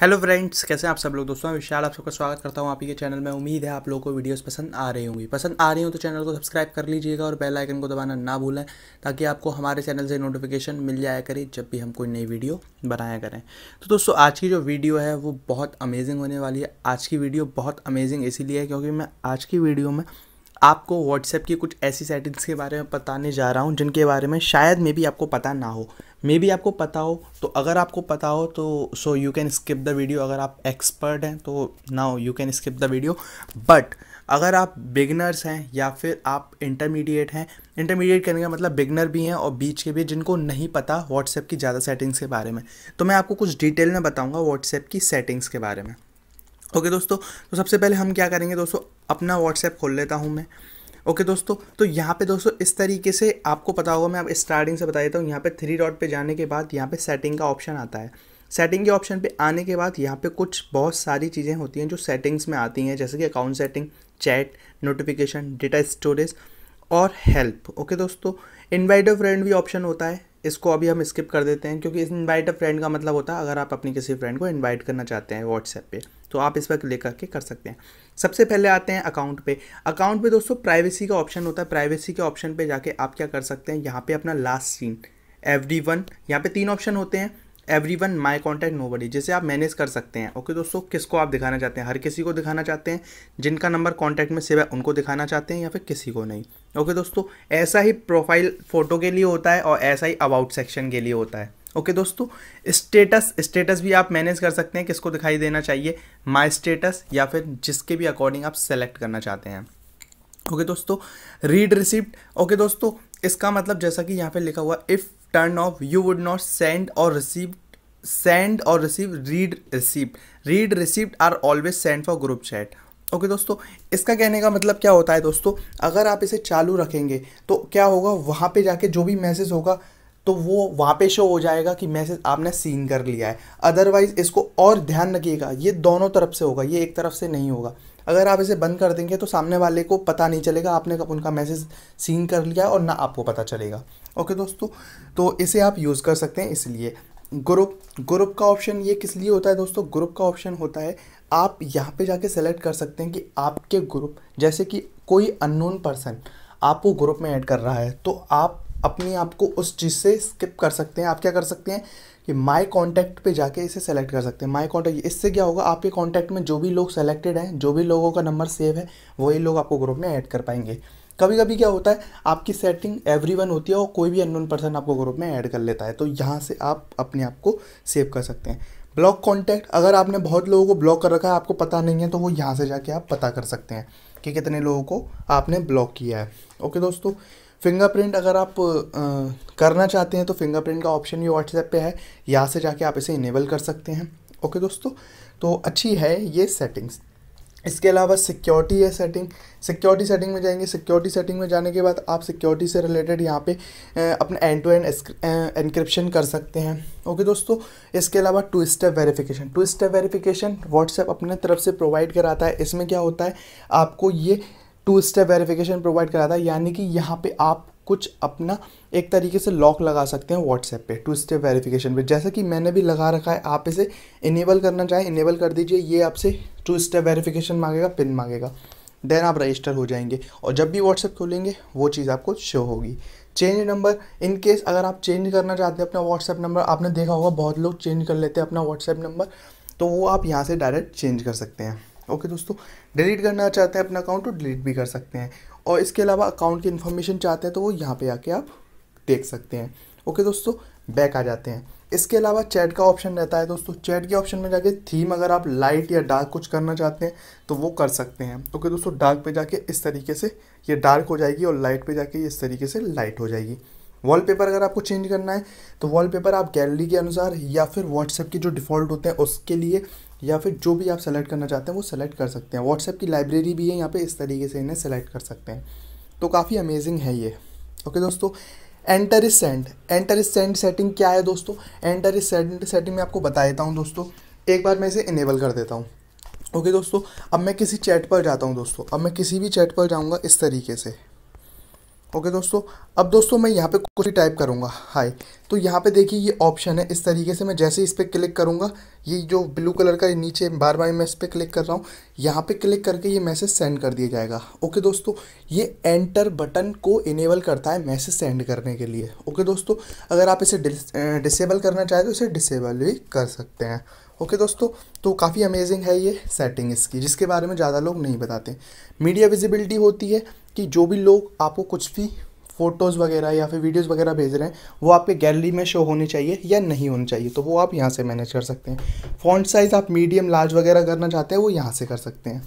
hello friends कैसे हैं आप सब लोग दोस्तों विशाल आप सबका स्वागत करता हूं आप ही के चैनल में उम्मीद है आप लोगों को वीडियोस पसंद आ रही होंगी पसंद आ रही हो तो चैनल को सब्सक्राइब कर लीजिएगा और बेल आइकन को दबाना ना भूलें ताकि आपको हमारे चैनल से नोटिफिकेशन मिल जाया करे जब भी हम कोई नई वीडियो बनाया करें तो दोस्तों आज की जो वीडियो है वो बहुत अमेजिंग होने वाली है आज की वीडियो बहुत अमेजिंग इसीलिए है क्योंकि मैं आज की वीडियो में आपको व्हाट्सएप की कुछ ऐसी सेटिंग्स के बारे में बताने जा रहा हूँ जिनके बारे में शायद में भी आपको पता ना हो मे बी आपको पता हो तो अगर आपको पता हो तो so you can skip the video अगर आप एक्सपर्ट हैं तो now you can skip the video but अगर आप बिगनर्स हैं या फिर आप इंटरमीडिएट हैं इंटरमीडिएट करने का मतलब बिगनर भी हैं और बीच के भी जिनको नहीं पता व्हाट्सएप की ज़्यादा सेटिंग्स के बारे में तो मैं आपको कुछ डिटेल में बताऊँगा व्हाट्सएप की सेटिंग्स के बारे में ओके okay, दोस्तों तो सबसे पहले हम क्या करेंगे दोस्तों अपना व्हाट्सएप खोल लेता हूँ मैं ओके दोस्तों तो यहाँ पे दोस्तों इस तरीके से आपको पता होगा मैं आप स्टार्टिंग से बता देता हूँ यहाँ पे थ्री डॉट पे जाने के बाद यहाँ पे सेटिंग का ऑप्शन आता है सेटिंग के ऑप्शन पे आने के बाद यहाँ पे कुछ बहुत सारी चीज़ें होती हैं जो सेटिंग्स में आती हैं जैसे कि account setting chat notification data storage और हेल्प ओके दोस्तों इनवाइट फ्रेंड भी ऑप्शन होता है इसको अभी हम स्किप कर देते हैं क्योंकि इनवाइट अ फ्रेंड का मतलब होता है अगर आप अपनी किसी फ्रेंड को इनवाइट करना चाहते हैं व्हाट्सएप पे तो आप इस पर क्लिक करके कर सकते हैं सबसे पहले आते हैं अकाउंट पे अकाउंट पे दोस्तों प्राइवेसी का ऑप्शन होता है प्राइवेसी के ऑप्शन पे जाके आप क्या कर सकते हैं यहाँ पे अपना last seen F D one यहाँ पे तीन ऑप्शन होते हैं everyone my contact nobody जिसे आप मैनेज कर सकते हैं ओके दोस्तों किसको आप दिखाना चाहते हैं हर किसी को दिखाना चाहते हैं जिनका नंबर कॉन्टैक्ट में सेवा है उनको दिखाना चाहते हैं या फिर किसी को नहीं ओके दोस्तों ऐसा ही प्रोफाइल फ़ोटो के लिए होता है और ऐसा ही अबाउट सेक्शन के लिए होता है ओके okay, दोस्तों स्टेटस स्टेटस भी आप मैनेज कर सकते हैं किसको दिखाई देना चाहिए माई स्टेटस या फिर जिसके भी अकॉर्डिंग आप सेलेक्ट करना चाहते हैं ओके okay, दोस्तों रीड रिसिप्ट ओके दोस्तों इसका मतलब जैसा कि यहाँ पे लिखा हुआ if turn off you would not send or receive send or receive read receipt read receipt are always sent for group chat okay okay, दोस्तों इसका कहने का मतलब क्या होता है दोस्तों अगर आप इसे चालू रखेंगे तो क्या होगा वहाँ पे जाके जो भी मैसेज होगा तो वो वहाँ पे शो हो जाएगा कि मैसेज आपने सीन कर लिया है अदरवाइज़ इसको और ध्यान रखिएगा ये दोनों तरफ से होगा ये एक तरफ से नहीं होगा अगर आप इसे बंद कर देंगे तो सामने वाले को पता नहीं चलेगा आपने कब उनका मैसेज सीन कर लिया है और ना आपको पता चलेगा ओके दोस्तों तो इसे आप यूज़ कर सकते हैं इसलिए ग्रुप ग्रुप का ऑप्शन ये किस लिए होता है दोस्तों ग्रुप का ऑप्शन होता है आप यहाँ पे जाके सेलेक्ट कर सकते हैं कि आपके ग्रुप जैसे कि कोई अननोन पर्सन आपको ग्रुप में ऐड कर रहा है तो आप अपने आप को उस चीज़ से स्किप कर सकते हैं आप क्या कर सकते हैं कि माय कॉन्टैक्ट पे जाके इसे सेलेक्ट कर सकते हैं माय कॉन्टैक्ट इससे क्या होगा आपके कॉन्टैक्ट में जो भी लोग सेलेक्टेड हैं जो भी लोगों का नंबर सेव है वही लोग आपको ग्रुप में ऐड कर पाएंगे कभी कभी क्या होता है आपकी सेटिंग एवरी वन होती है और कोई भी अननोन पर्सन आपको ग्रुप में ऐड कर लेता है तो यहाँ से आप अपने आप को सेव कर सकते हैं ब्लॉक कॉन्टैक्ट अगर आपने बहुत लोगों को ब्लॉक कर रखा है आपको पता नहीं है तो वो यहाँ से जाके आप पता कर सकते हैं कि कितने लोगों को आपने ब्लॉक किया है ओके दोस्तों फिंगरप्रिंट अगर आप आ, करना चाहते हैं तो फिंगरप्रिंट का ऑप्शन भी व्हाट्सएप पे है यहाँ से जाके आप इसे इनेबल कर सकते हैं ओके दोस्तों तो अच्छी है ये सेटिंग्स इसके अलावा सिक्योरिटी है सेटिंग सिक्योरिटी सेटिंग में जाएंगे सिक्योरिटी सेटिंग में जाने के बाद आप सिक्योरिटी से रिलेटेड यहाँ पे अपने एंड टू एंड एनक्रिप्शन कर सकते हैं ओके दोस्तों इसके अलावा two step verification two step verification WhatsApp अपने तरफ से प्रोवाइड कराता है इसमें क्या होता है आपको ये टू स्टेप वेरिफिकेशन प्रोवाइड कराता है यानी कि यहाँ पे आप कुछ अपना एक तरीके से लॉक लगा सकते हैं व्हाट्सएप पे टू स्टेप वेरिफिकेशन पे जैसा कि मैंने भी लगा रखा है आप इसे इनेबल करना चाहें इनेबल कर दीजिए ये आपसे टू स्टेप वेरिफिकेशन मांगेगा पिन मांगेगा देन आप रजिस्टर हो जाएंगे और जब भी व्हाट्सएप खोलेंगे वो चीज़ आपको शो होगी चेंज नंबर इन केस अगर आप चेंज करना चाहते हैं अपना व्हाट्सएप नंबर आपने देखा होगा बहुत लोग चेंज कर लेते हैं अपना व्हाट्सएप नंबर तो वो आप यहाँ से डायरेक्ट चेंज कर सकते हैं ओके दोस्तों डिलीट करना चाहते हैं अपना अकाउंट तो डिलीट भी कर सकते हैं और इसके अलावा अकाउंट की इन्फॉर्मेशन चाहते हैं तो वो यहाँ पे आके आप देख सकते हैं ओके दोस्तों बैक आ जाते हैं इसके अलावा चैट का ऑप्शन रहता है दोस्तों चैट के ऑप्शन में जाके थीम अगर आप लाइट या डार्क कुछ करना चाहते हैं तो वो कर सकते हैं ओके दोस्तों डार्क पे जाके इस तरीके से ये डार्क हो जाएगी और लाइट पे जाके इस तरीके से लाइट हो जाएगी वॉलपेपर अगर आपको चेंज करना है तो वॉलपेपर आप गैलरी के अनुसार या फिर व्हाट्सएप के जो डिफ़ॉल्ट होते हैं उसके लिए या फिर जो भी आप सेलेक्ट करना चाहते हैं वो सेलेक्ट कर सकते हैं व्हाट्सएप की लाइब्रेरी भी है यहाँ पे इस तरीके से इन्हें सेलेक्ट कर सकते हैं तो काफ़ी अमेजिंग है ये ओके दोस्तों enter is send enter is send setting क्या है दोस्तों एंटर इज सेंड सेटिंग मैं आपको बता देता हूँ दोस्तों एक बार मैं इसे इनेबल कर देता हूँ ओके okay, दोस्तों अब मैं किसी चैट पर जाता हूँ दोस्तों अब मैं किसी भी चैट पर जाऊँगा इस तरीके से ओके दोस्तों अब दोस्तों मैं यहाँ पे कुछ ही टाइप करूँगा हाय तो यहाँ पे देखिए ये ऑप्शन है इस तरीके से मैं जैसे इस पर क्लिक करूँगा ये जो ब्लू कलर का नीचे बार बार मैं इस पर क्लिक कर रहा हूँ यहाँ पे क्लिक करके ये मैसेज सेंड कर दिया जाएगा ओके दोस्तों ये एंटर बटन को इनेबल करता है मैसेज सेंड करने के लिए ओके दोस्तों अगर आप इसे डिसेबल करना चाहें तो इसे डिसेबल भी कर सकते हैं ओके okay, दोस्तों तो काफ़ी अमेजिंग है ये सेटिंग इसकी जिसके बारे में ज़्यादा लोग नहीं बताते मीडिया विजिबिलिटी होती है कि जो भी लोग आपको कुछ भी फ़ोटोज़ वगैरह या फिर वीडियोज़ वगैरह भेज रहे हैं वो आपके गैलरी में शो होने चाहिए या नहीं होने चाहिए तो वो आप यहाँ से मैनेज कर सकते हैं फ़ॉन्ट साइज़ आप मीडियम लार्ज वगैरह करना चाहते हैं वो यहाँ से कर सकते हैं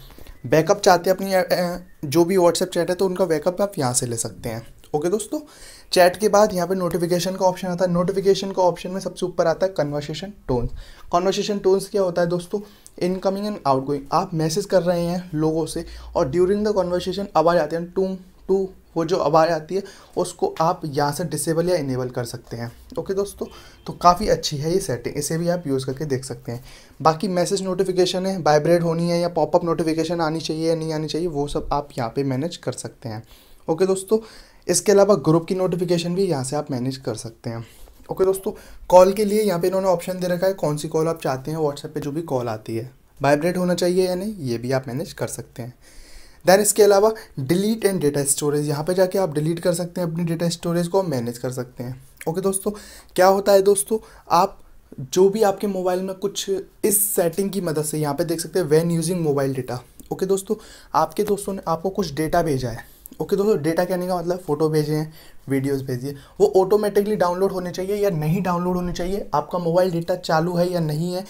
बैकअप चाहते हैं अपनी जो भी व्हाट्सएप चैट है तो उनका बैकअप आप यहाँ से ले सकते हैं ओके दोस्तों चैट के बाद यहाँ पे नोटिफिकेशन का ऑप्शन आता है नोटिफिकेशन का ऑप्शन में सबसे ऊपर आता है कन्वर्सेशन टोन्स कन्वर्सेशन टोन्स क्या होता है दोस्तों इनकमिंग एंड आउटगोइंग आप मैसेज कर रहे हैं लोगों से और ड्यूरिंग द कन्वर्सेशन आवाज़ आती है टू टू वो जो आवाज़ आती है उसको आप यहाँ से डिसेबल या इनेबल कर सकते हैं ओके दोस्तों तो काफ़ी अच्छी है ये सेटिंग इसे भी आप यूज़ करके देख सकते हैं बाकी मैसेज नोटिफिकेशन है वाइब्रेट होनी है या पॉपअप नोटिफिकेशन आनी चाहिए या नहीं आनी चाहिए वो सब आप यहाँ पे मैनेज कर सकते हैं ओके okay, दोस्तों इसके अलावा ग्रुप की नोटिफिकेशन भी यहाँ से आप मैनेज कर सकते हैं ओके okay, दोस्तों कॉल के लिए यहाँ पे इन्होंने ऑप्शन दे रखा है कौन सी कॉल आप चाहते हैं व्हाट्सएप पे जो भी कॉल आती है वाइब्रेट होना चाहिए या नहीं ये भी आप मैनेज कर सकते हैं दैन इसके अलावा डिलीट एंड डेटा स्टोरेज यहाँ पे जाके आप डिलीट कर सकते हैं अपनी डेटा स्टोरेज को मैनेज कर सकते हैं ओके okay, दोस्तों क्या होता है दोस्तों आप जो भी आपके मोबाइल में कुछ इस सेटिंग की मदद से यहाँ पे देख सकते हैं when using mobile data okay दोस्तों आपके दोस्तों ने आपको कुछ डेटा भेजा है ओके दोस्तों डेटा कहने का मतलब फ़ोटो भेजें वीडियोस भेजिए वो ऑटोमेटिकली डाउनलोड होने चाहिए या नहीं डाउनलोड होने चाहिए आपका मोबाइल डेटा चालू है या नहीं है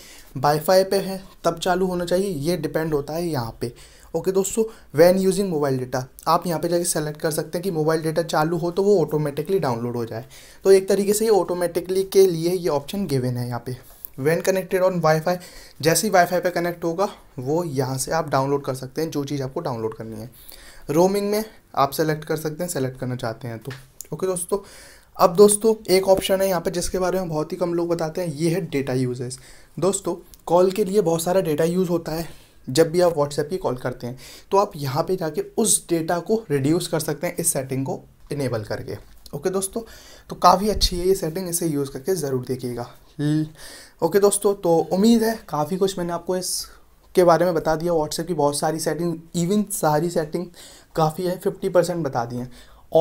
वाईफाई पे है तब चालू होना चाहिए ये डिपेंड होता है यहाँ पे ओके दोस्तों वैन यूजिंग मोबाइल डेटा आप यहाँ पे जाके सेलेक्ट कर सकते हैं कि मोबाइल डेटा चालू हो तो वो ऑटोमेटिकली डाउनलोड हो जाए तो एक तरीके से ये ऑटोमेटिकली के लिए ये ऑप्शन गिवेन है यहाँ पे वैन कनेक्टेड ऑन वाईफाई जैसे ही वाईफाई पे कनेक्ट होगा वो यहाँ से आप डाउनलोड कर सकते हैं जो चीज़ आपको डाउनलोड करनी है रोमिंग में आप सेलेक्ट कर सकते हैं सेलेक्ट करना चाहते हैं तो ओके दोस्तों अब दोस्तों एक ऑप्शन है यहाँ पे जिसके बारे में बहुत ही कम लोग बताते हैं ये है डेटा यूजेस दोस्तों कॉल के लिए बहुत सारा डेटा यूज़ होता है जब भी आप व्हाट्सएप की कॉल करते हैं तो आप यहाँ पे जाके उस डेटा को रिड्यूस कर सकते हैं इस सेटिंग को इनेबल करके ओके दोस्तों तो काफ़ी अच्छी है ये सेटिंग इसे यूज़ करके ज़रूर देखिएगा ओके दोस्तों तो उम्मीद है काफ़ी कुछ मैंने आपको इस के बारे में बता दिया व्हाट्सएप की बहुत सारी सेटिंग इवन सारी सेटिंग काफ़ी है फिफ्टी परसेंट बता दिए हैं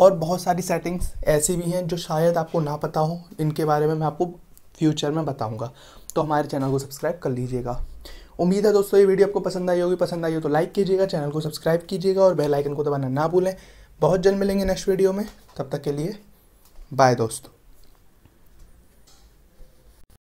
और बहुत सारी सेटिंग्स ऐसी भी हैं जो शायद आपको ना पता हो इनके बारे में मैं आपको फ्यूचर में बताऊँगा तो हमारे चैनल को सब्सक्राइब कर लीजिएगा उम्मीद है दोस्तों ये वीडियो आपको पसंद आई होगी पसंद आई हो तो लाइक कीजिएगा चैनल को सब्सक्राइब कीजिएगा और बेल आइकन को दबाना ना भूलें बहुत जल्द मिलेंगे नेक्स्ट वीडियो में तब तक के लिए बाय दोस्तों